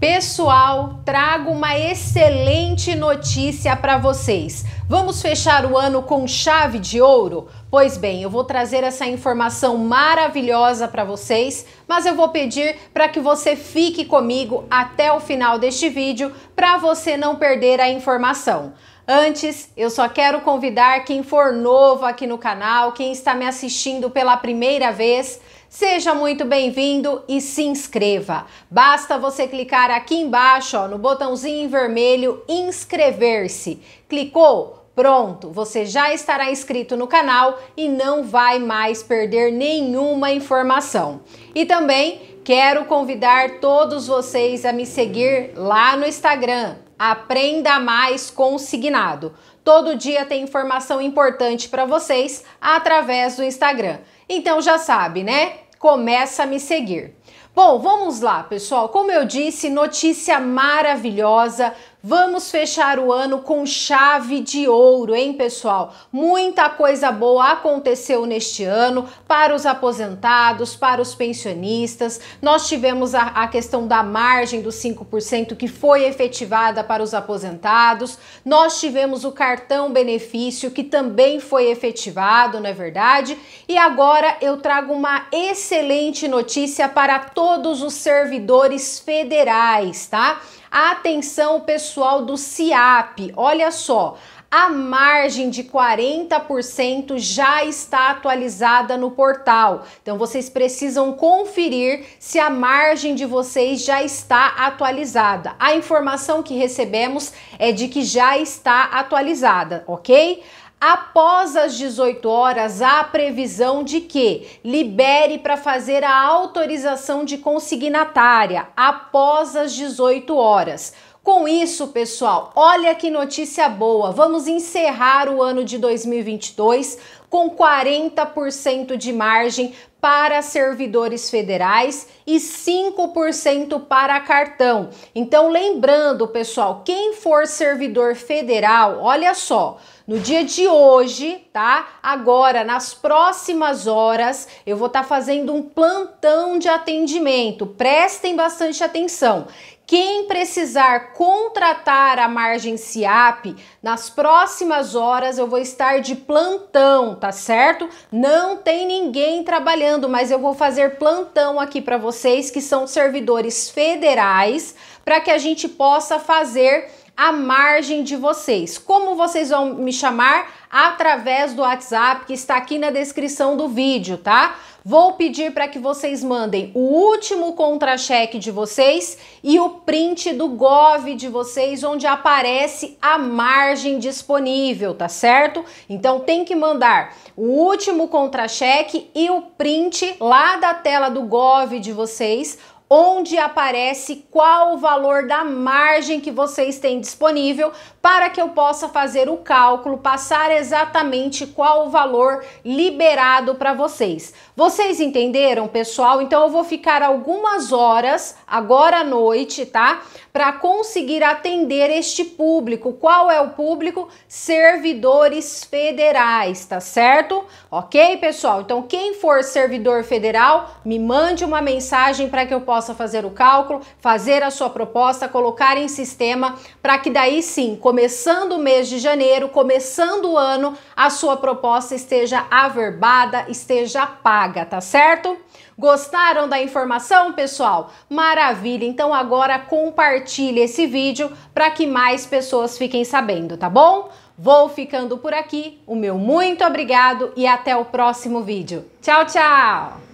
Pessoal, trago uma excelente notícia para vocês. Vamos fechar o ano com chave de ouro? Pois bem, eu vou trazer essa informação maravilhosa para vocês, mas eu vou pedir para que você fique comigo até o final deste vídeo para você não perder a informação. Antes, eu só quero convidar quem for novo aqui no canal, quem está me assistindo pela primeira vez, Seja muito bem-vindo e se inscreva. Basta você clicar aqui embaixo, ó, no botãozinho vermelho inscrever-se. Clicou? Pronto, você já estará inscrito no canal e não vai mais perder nenhuma informação. E também quero convidar todos vocês a me seguir lá no Instagram. Aprenda mais consignado. Todo dia tem informação importante para vocês através do Instagram. Então já sabe, né? Começa a me seguir. Bom, vamos lá, pessoal. Como eu disse, notícia maravilhosa Vamos fechar o ano com chave de ouro, hein, pessoal? Muita coisa boa aconteceu neste ano para os aposentados, para os pensionistas. Nós tivemos a, a questão da margem dos 5% que foi efetivada para os aposentados. Nós tivemos o cartão benefício que também foi efetivado, não é verdade? E agora eu trago uma excelente notícia para todos os servidores federais, tá? Atenção pessoal do CIAP, olha só, a margem de 40% já está atualizada no portal. Então vocês precisam conferir se a margem de vocês já está atualizada. A informação que recebemos é de que já está atualizada, ok? Após as 18 horas, há previsão de que libere para fazer a autorização de consignatária após as 18 horas. Com isso, pessoal, olha que notícia boa! Vamos encerrar o ano de 2022 com 40% de margem para servidores federais e 5% para cartão. Então, lembrando, pessoal, quem for servidor federal, olha só, no dia de hoje, tá? Agora, nas próximas horas, eu vou estar tá fazendo um plantão de atendimento. Prestem bastante atenção. Quem precisar contratar a margem CIAP, nas próximas horas eu vou estar de plantão, tá certo? Não tem ninguém trabalhando, mas eu vou fazer plantão aqui para vocês que são servidores federais, para que a gente possa fazer a margem de vocês. Como vocês vão me chamar? Através do WhatsApp que está aqui na descrição do vídeo, tá? Vou pedir para que vocês mandem o último contra-cheque de vocês e o print do GOV de vocês, onde aparece a margem disponível, tá certo? Então tem que mandar o último contra-cheque e o print lá da tela do GOV de vocês, onde aparece qual o valor da margem que vocês têm disponível para que eu possa fazer o cálculo, passar exatamente qual o valor liberado para vocês. Vocês entenderam, pessoal? Então eu vou ficar algumas horas agora à noite, tá? Para conseguir atender este público. Qual é o público? Servidores federais, tá certo? OK, pessoal? Então quem for servidor federal, me mande uma mensagem para que eu possa possa fazer o cálculo, fazer a sua proposta, colocar em sistema, para que daí sim, começando o mês de janeiro, começando o ano, a sua proposta esteja averbada, esteja paga, tá certo? Gostaram da informação, pessoal? Maravilha! Então agora compartilhe esse vídeo para que mais pessoas fiquem sabendo, tá bom? Vou ficando por aqui. O meu muito obrigado e até o próximo vídeo. Tchau, tchau!